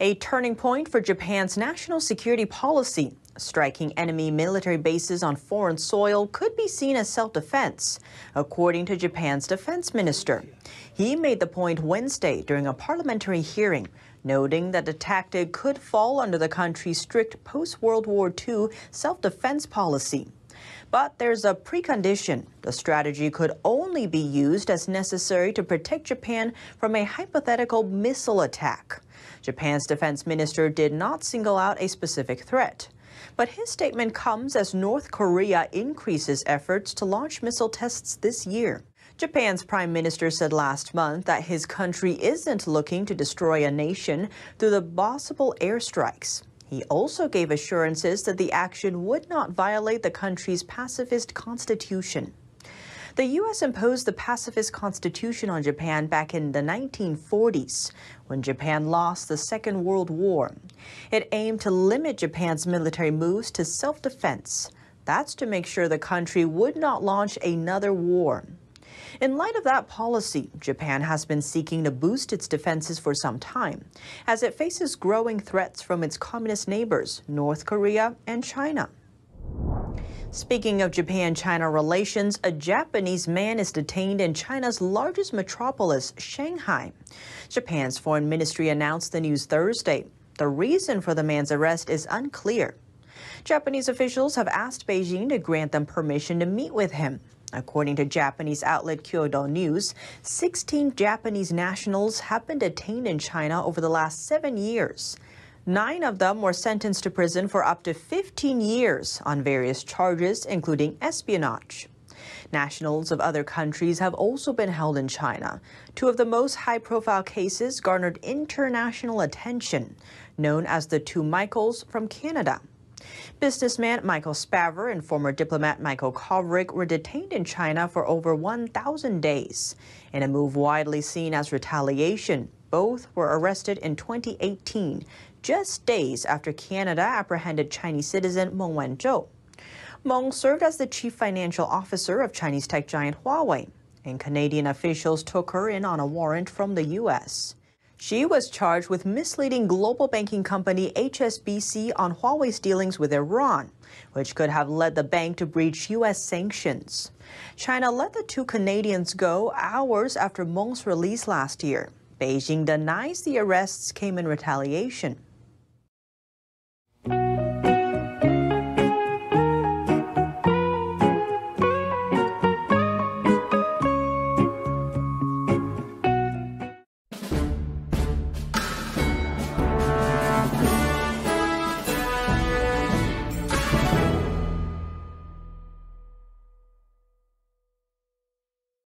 a turning point for Japan's national security policy. Striking enemy military bases on foreign soil could be seen as self defense, according to Japan's defense minister. He made the point Wednesday during a parliamentary hearing, noting that the tactic could fall under the country's strict post World War II self defense policy. But there's a precondition. The strategy could only be used as necessary to protect Japan from a hypothetical missile attack. Japan's defense minister did not single out a specific threat. But his statement comes as North Korea increases efforts to launch missile tests this year. Japan's prime minister said last month that his country isn't looking to destroy a nation through the possible airstrikes. He also gave assurances that the action would not violate the country's pacifist constitution. The U.S. imposed the pacifist constitution on Japan back in the 1940s when Japan lost the Second World War. It aimed to limit Japan's military moves to self defense. That's to make sure the country would not launch another war. In light of that policy, Japan has been seeking to boost its defenses for some time, as it faces growing threats from its communist neighbors, North Korea and China. Speaking of Japan China relations, a Japanese man is detained in China's largest metropolis, Shanghai. Japan's foreign ministry announced the news Thursday. The reason for the man's arrest is unclear. Japanese officials have asked Beijing to grant them permission to meet with him, According to Japanese outlet Kyodo News, 16 Japanese nationals have been detained in China over the last seven years. Nine of them were sentenced to prison for up to 15 years on various charges, including espionage. Nationals of other countries have also been held in China. Two of the most high profile cases garnered international attention, known as the two Michaels from Canada. Businessman Michael Spavor and former diplomat Michael Kovrig were detained in China for over 1,000 days in a move widely seen as retaliation. Both were arrested in 2018, just days after Canada apprehended Chinese citizen Meng Wanzhou. Meng served as the chief financial officer of Chinese tech giant Huawei, and Canadian officials took her in on a warrant from the U.S. She was charged with misleading global banking company HSBC on Huawei's dealings with Iran, which could have led the bank to breach U.S. sanctions. China let the two Canadians go hours after Meng's release last year. Beijing denies the arrests came in retaliation.